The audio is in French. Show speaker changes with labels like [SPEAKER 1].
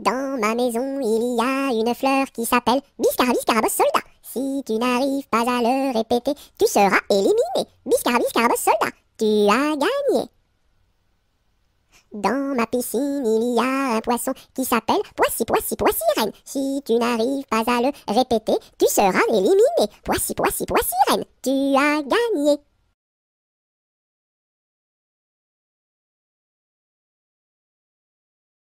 [SPEAKER 1] Dans ma maison, il y a une fleur qui s'appelle Biscarabis Carabos Soldat. Si tu n'arrives pas à le répéter, tu seras éliminé. Biscarabis Carabos Soldat, tu as gagné. Dans ma piscine, il y a un poisson qui s'appelle Poissy, Poissy, Poissy, Si tu n'arrives pas à le répéter, tu seras éliminé. Poissy, Poissy, Poissy, tu as gagné.